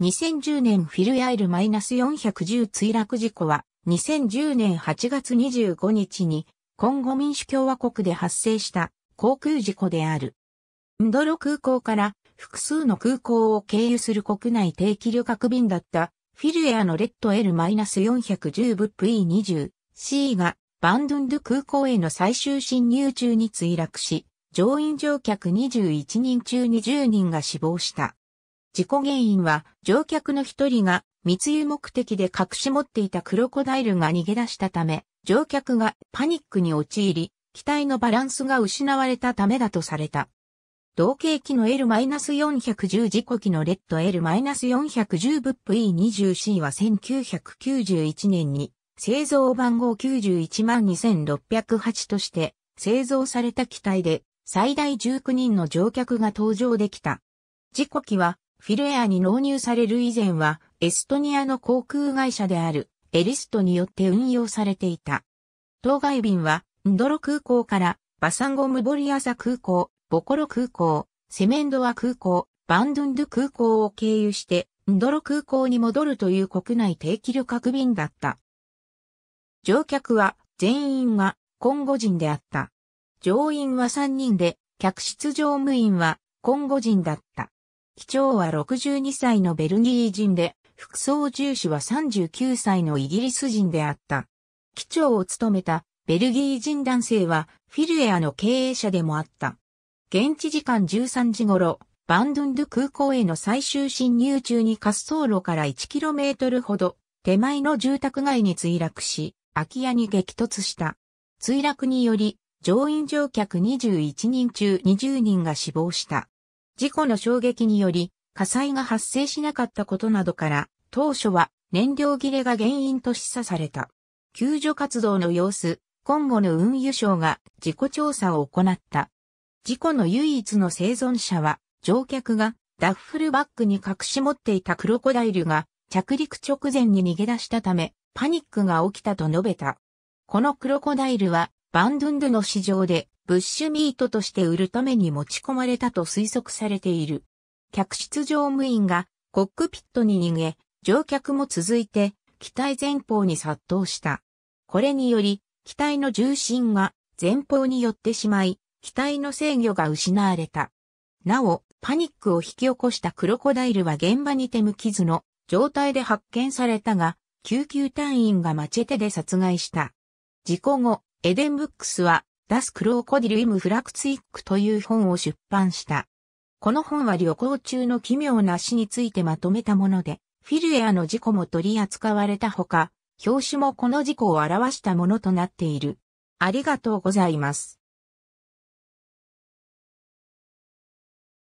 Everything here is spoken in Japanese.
2010年フィルヤイル -410 墜落事故は、2010年8月25日に、今後民主共和国で発生した航空事故である。ンドロ空港から複数の空港を経由する国内定期旅客便だったフィルエアのレッド L-410 ブップ E20C がバンドゥンドゥ空港への最終侵入中に墜落し、乗員乗客21人中20人が死亡した。事故原因は乗客の一人が密輸目的で隠し持っていたクロコダイルが逃げ出したため、乗客がパニックに陥り、機体のバランスが失われたためだとされた。同型機の L-410 事故機のレッド L-410 ブップ E20C は1991年に製造番号912,608として製造された機体で最大19人の乗客が搭乗できた。事故機はフィルエアに納入される以前は、エストニアの航空会社である、エリストによって運用されていた。当該便は、ンドロ空港から、バサンゴムボリアサ空港、ボコロ空港、セメンドワ空港、バンドゥンドゥ空港を経由して、ンドロ空港に戻るという国内定期旅客便だった。乗客は全員がンゴ人であった。乗員は3人で、客室乗務員はコンゴ人だった。機長は62歳のベルギー人で、副操縦士は39歳のイギリス人であった。機長を務めたベルギー人男性はフィルエアの経営者でもあった。現地時間13時頃、バンドゥンドゥ空港への最終進入中に滑走路から 1km ほど手前の住宅街に墜落し、空き家に激突した。墜落により乗員乗客21人中20人が死亡した。事故の衝撃により火災が発生しなかったことなどから、当初は燃料切れが原因と示唆された。救助活動の様子、今後の運輸省が事故調査を行った。事故の唯一の生存者は、乗客がダッフルバッグに隠し持っていたクロコダイルが着陸直前に逃げ出したため、パニックが起きたと述べた。このクロコダイルはバンドゥンドゥの市場でブッシュミートとして売るために持ち込まれたと推測されている。客室乗務員がコックピットに逃げ、乗客も続いて機体前方に殺到した。これにより、機体の重心が前方に寄ってしまい、機体の制御が失われた。なお、パニックを引き起こしたクロコダイルは現場に手向きずの状態で発見されたが、救急隊員がマチェテで殺害した。事故後、エデンブックスは、ダス・クローコディル・イム・フラクツイックという本を出版した。この本は旅行中の奇妙な死についてまとめたもので、フィルエアの事故も取り扱われたほか、表紙もこの事故を表したものとなっている。ありがとうございます。